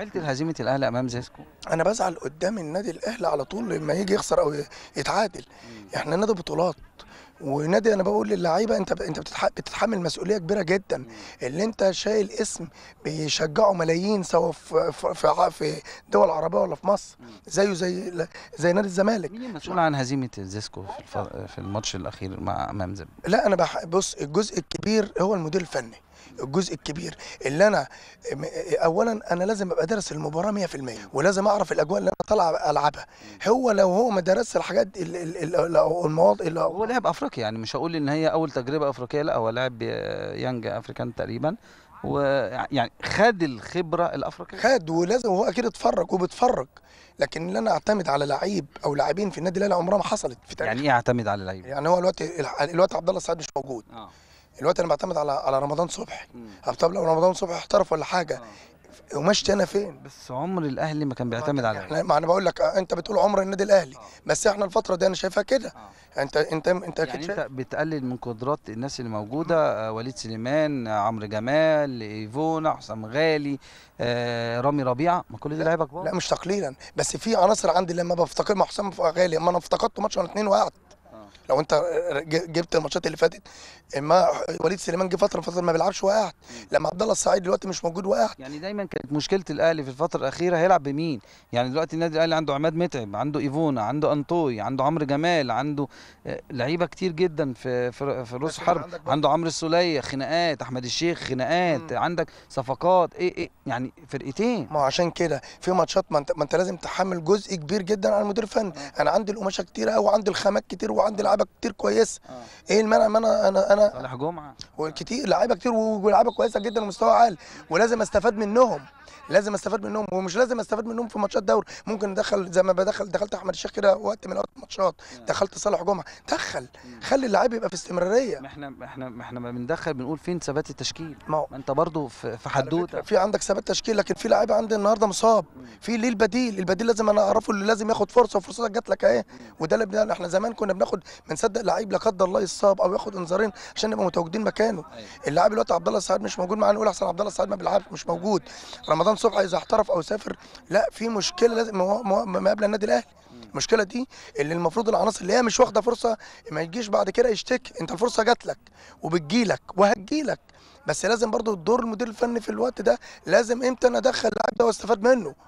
زعلت هزيمه الاهلي امام زيسكو انا بزعل قدام النادي الاهلي على طول لما يجي يخسر او يتعادل احنا نادي بطولات ونادي انا بقول للعيبه انت انت بتتحمل مسؤوليه كبيره جدا اللي انت شايل اسم بيشجعه ملايين سواء في في في دول عربيه ولا في مصر زيه زي زي نادي الزمالك مين المسؤول عن هزيمه زيسكو في في الماتش الاخير مع امام زيسكو لا انا بص الجزء الكبير هو المدير الفني الجزء الكبير اللي انا اولا انا لازم ابقى دارس المباراه 100% ولازم اعرف الاجواء اللي انا طالع العبها هو لو هو ما درسش الحاجات المواضيع هو لاعب افريقيا يعني مش هقول ان هي اول تجربه افريقيه لا هو لاعب يانج افريكان تقريبا ويعني خد الخبره الافريقيه خد ولازم هو اكيد اتفرج وبيتفرج لكن ان انا اعتمد على لعيب او لاعبين في النادي الاهلي عمرها ما حصلت في تاريخ يعني ايه اعتمد على لعيب يعني هو الوقت الوقت عبد الله السعيد مش موجود آه. الوقت انا بعتمد على على رمضان صبحي طب لو رمضان صبحي احترف ولا حاجه آه. ومشت انا فين بس عمر الاهلي ما كان بيعتمد على ما انا بقول لك آه، انت بتقول عمر النادي الاهلي آه. بس احنا الفتره دي انا شايفها كده انت انت انت يعني انت بتقلل من قدرات الناس اللي موجوده وليد سليمان عمرو جمال ايفونا حسام غالي رامي ربيعه ما كل دي لعيبه كبار لا مش تقليلا بس في عناصر عندي لما بفتقد حسام غالي اما انا افتقدته ماتش ولا اثنين وقعت لو انت جبت الماتشات اللي فاتت اما وليد سليمان جه فتره فتره ما بيلعبش وقعت لما عبد الله السعيد دلوقتي مش موجود وقعت يعني دايما كانت مشكله الاهلي في الفتره الاخيره هيلعب بمين يعني دلوقتي النادي الاهلي عنده عماد متعب عنده ايفونا عنده انطوي عنده عمرو جمال عنده آه، لعيبه كتير جدا في في, روس حرب عندك عنده عمرو السوليه خناقات احمد الشيخ خناقات مم. عندك صفقات ايه ايه يعني فرقتين ما عشان كده في ماتشات ما انت, ما انت لازم تحمل جزء كبير جدا على المدير الفني انا عندي القماشه كتير قوي وعندي الخامات كتير وعندي لعيبه كتير كويسه آه. ايه المانع انا انا انا صالح جمعه وكتير لعيبه كتير ولعيبه كويسه جدا ومستوى عالي ولازم استفاد منهم لازم استفاد منهم ومش لازم استفاد منهم في ماتشات دوري ممكن ادخل زي ما بدخل دخلت احمد الشيخ كده وقت من اوقات الماتشات دخلت صالح جمعه دخل خلي اللعيب يبقى في استمراريه ما احنا ما احنا ما احنا ما بندخل بنقول فين ثبات التشكيل ما انت برضو في حدوته في عندك ثبات تشكيل لكن في لعيب عندي النهارده مصاب في ليه البديل البديل لازم انا اعرفه اللي لازم ياخد فرصه وفرصتك جات لك اهي وده اللي احنا زمان كنا بناخد ما نصدق لعيب لا قدر الله يصاب او ياخد انذارين عشان نبقى متواجدين مكانه أيوة. اللاعب دلوقتي عبد الله السعيد مش موجود معانا نقول احسن عبد الله السعيد ما بيلعبش مش موجود رمضان صبحي اذا احترف او سافر لا في مشكله لازم ما قبل النادي الاهلي المشكله دي اللي المفروض العناصر اللي هي مش واخده فرصه ما يجيش بعد كده يشتكي انت الفرصه جات لك وبتجيلك وهتجيلك بس لازم برضو دور المدير الفني في الوقت ده لازم امتى انا ادخل اللاعب ده واستفاد منه